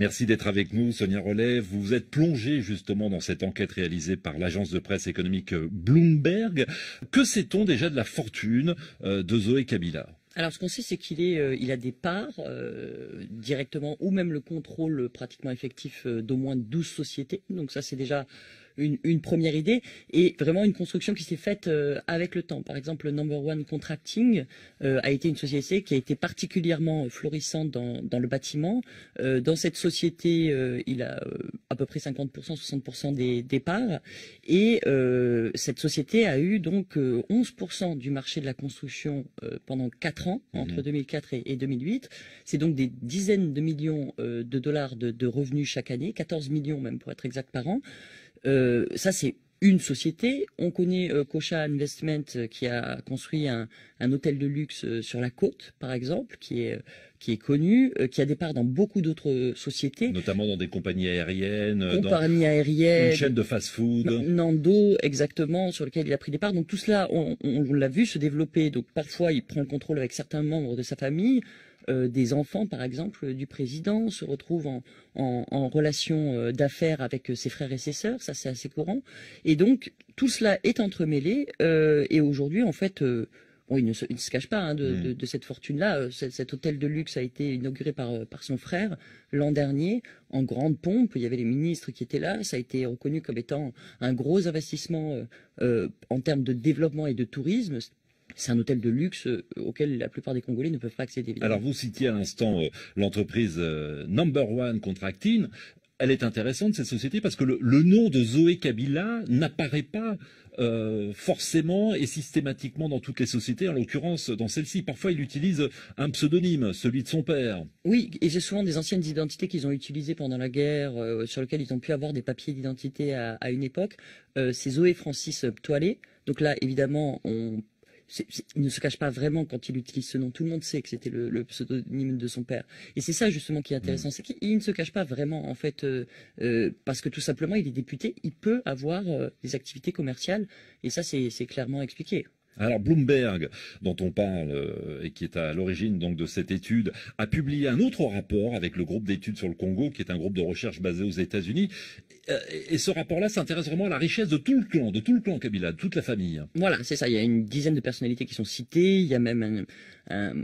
Merci d'être avec nous, Sonia Relève, Vous vous êtes plongée justement dans cette enquête réalisée par l'agence de presse économique euh, Bloomberg. Que sait-on déjà de la fortune euh, de Zoé Kabila alors, ce qu'on sait, c'est qu'il euh, a des parts directement ou même le contrôle pratiquement effectif d'au moins 12 sociétés. Donc ça, c'est déjà une, première idée et vraiment une construction qui s'est faite euh, avec le temps. Par exemple, le Number One Contracting euh, a été une société qui a été particulièrement euh, florissante dans, dans le bâtiment. dans cette société, il a à peu près 50%, 60% des, des, parts et cette société a eu donc 11% du marché de la construction pendant 4 ans, mhm. entre 2004 et, 2008. C'est donc des dizaines de millions de dollars de, de revenus chaque année, 14 millions même pour être exact par an. Euh, ça, c'est une société. On connaît euh, Kocha Investment euh, qui a construit un, hôtel de luxe sur la côte, par exemple, qui est, qui connu, qui a des parts dans beaucoup d'autres sociétés. Notamment dans des compagnies aériennes. Compagnies aériennes. Une chaîne de fast-food. Nando, exactement, sur lequel il a pris des parts. Donc tout cela, on l'a vu se développer. Donc parfois, il prend le contrôle avec certains membres de sa famille. Euh, des enfants, par exemple, du président, se retrouvent en, en, relation euh, d'affaires avec euh, ses frères et ses sœurs, ça c'est assez courant. Et donc tout cela est entremêlé et aujourd'hui, en fait, il, ne se, cache pas hein, mm. de, cette fortune-là. Cet, hôtel de luxe a été inauguré par, son frère l'an dernier en grande pompe. Il y avait les ministres qui étaient là. Ça a été reconnu comme étant un gros investissement en termes de développement et de tourisme c'est un hôtel de luxe euh, auquel la plupart des Congolais ne peuvent pas accéder. Alors vous citiez à l'instant euh, l'entreprise euh, Number One Contracting elle est intéressante, cette société, parce que le, nom de Zoé Kabila n'apparaît pas forcément et systématiquement dans toutes les sociétés, en l'occurrence dans celle-ci. Parfois, il utilise un pseudonyme, celui de son père. Oui, et j'ai souvent des anciennes identités qu'ils ont utilisées pendant la guerre, sur lesquelles ils ont pu avoir des papiers d'identité à, une époque. c'est Zoé Francis Toilet. Donc là, évidemment, on il ne se cache pas vraiment quand il utilise ce nom. Tout le monde sait que c'était le, pseudonyme de son père. Et c'est ça justement qui est intéressant, mm. c'est qu'il ne se cache pas vraiment en fait, euh, euh, parce que tout simplement il est député, il peut avoir euh, des activités commerciales, et ça c'est clairement expliqué. Alors Bloomberg, dont on parle euh, et qui est à l'origine donc de cette étude, a publié un autre rapport avec le groupe d'études sur le Congo, qui est un groupe de recherche basé aux États-Unis. Euh, et ce rapport-là s'intéresse vraiment à la richesse de tout le clan, de tout le clan Kabila, de toute la famille. Voilà, c'est ça. Il y a une dizaine de personnalités qui sont citées. Il y a même un,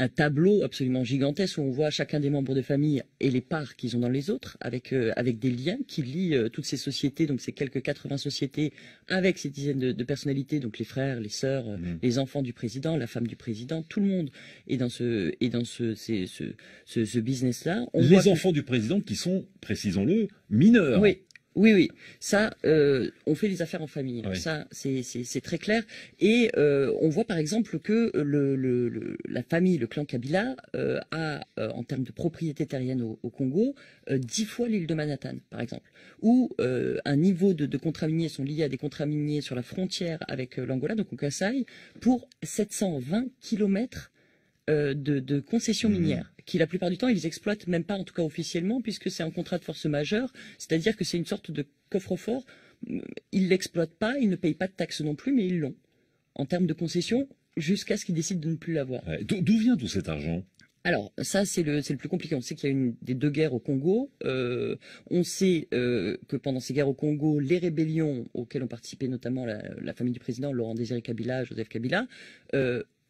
un tableau absolument gigantesque où on voit chacun des membres de famille et les parts qu'ils ont dans les autres, avec, euh, avec des liens qui lient euh, toutes ces sociétés, donc ces quelques 80 sociétés, avec ces dizaines de, personnalités, donc les frères, les sœurs, euh, mmh. les enfants du président, la femme du président, tout le monde est dans ce, et dans ce, ce, ce, business-là. Les enfants du président qui sont, précisons-le, mineurs. Oui, oui, oui, ça, euh, on fait les affaires en famille. Ça, c'est très clair. Et euh, on voit par exemple que le, la famille, le clan Kabila, euh, a, en termes de propriété terrienne au, Congo, dix fois l'île de Manhattan, par exemple, Ou un niveau de, de contrats miniers sont liés à des contrats miniers sur la frontière avec l'Angola, donc au Kassai, pour 720 kilomètres euh, de, concessions mhm. minières, qui la plupart du temps, ils exploitent même pas, en tout cas officiellement, puisque c'est un contrat de force majeure, c'est-à-dire que c'est une sorte de coffre-fort. Euh, ils ne l'exploitent pas, ils ne payent pas de taxes non plus, mais ils l'ont. En termes de concessions, jusqu'à ce qu'ils décident de ne plus l'avoir. D'où vient tout cet argent alors, ça, c'est le, plus compliqué. On sait qu'il y a une des deux guerres au Congo. Euh, on sait que pendant ces guerres au Congo, les rébellions auxquelles ont participé notamment la, famille du président, Laurent Désiré Kabila, Joseph Kabila,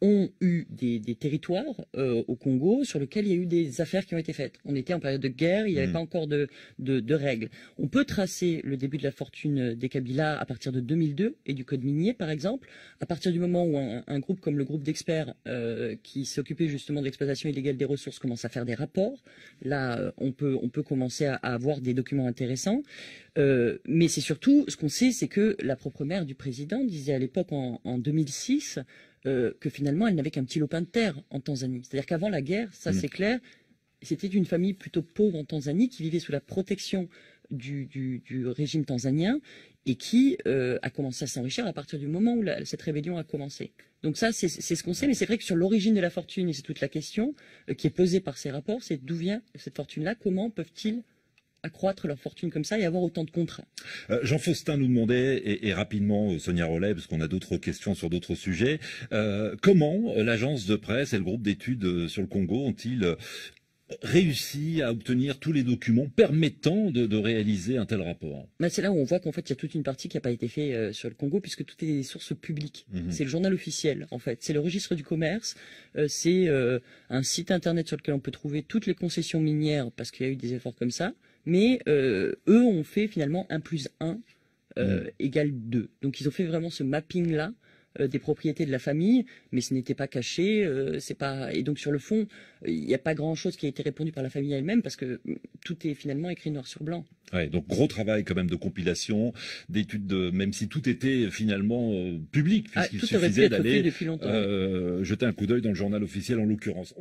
ont eu des, territoires euh, au Congo sur lesquels il y a eu des affaires qui ont été faites. On était en période de guerre, il n'y avait mm. pas encore de, règles. On peut tracer le début de la fortune euh, des Kabila à partir de 2002 et du code minier, par exemple, à partir du moment où un, groupe comme le groupe d'experts euh, qui s'occupait justement de l'exploitation illégale des ressources commence à faire des rapports. Là, on peut, on peut commencer à, avoir des documents intéressants. mais c'est surtout, ce qu'on sait, c'est que la propre mère du président disait à l'époque, en 2006, euh, que finalement, elle n'avait qu'un petit lopin de terre en Tanzanie. C'est-à-dire qu'avant la guerre, ça mm. c'est clair, c'était une famille plutôt pauvre en Tanzanie qui vivait sous la protection du, régime tanzanien et qui euh, a commencé à s'enrichir à partir du moment où cette rébellion a commencé. Donc ça, c'est ce qu'on sait, mais c'est vrai que sur l'origine de la fortune, et c'est toute la question euh, qui est posée par ces rapports, c'est d'où vient cette fortune-là, comment peuvent-ils accroître leur fortune comme ça et avoir autant de contrats. Euh, Jean Faustin nous demandait, et, rapidement euh, Sonia Rollet, parce qu'on a d'autres questions sur d'autres sujets, euh, comment l'agence de presse et le groupe d'études sur le Congo ont-ils réussi à obtenir tous les documents permettant de, réaliser un tel rapport bah, C'est là où on voit qu'en fait, il y a toute une partie qui n'a pas été faite sur le Congo, puisque toutes est des sources publiques. Mhm. C'est le journal officiel, en fait. C'est le registre du commerce, c'est un site internet sur lequel on peut trouver toutes les concessions minières, parce qu'il y a eu des efforts comme ça mais euh, eux ont fait finalement 1 plus 1 euh, mm. égale 2. Donc ils ont fait vraiment ce mapping là euh, des propriétés de la famille, mais ce n'était pas caché, c'est pas et donc sur le fond, il n'y a pas grand-chose qui a été répondu par la famille elle-même parce que mm, tout est finalement écrit noir sur blanc. Ouais, donc gros travail quand même de compilation, d'études même si tout était finalement public ah, puisqu'il suffisait d'aller jeter un coup d'œil dans le journal officiel en l'occurrence.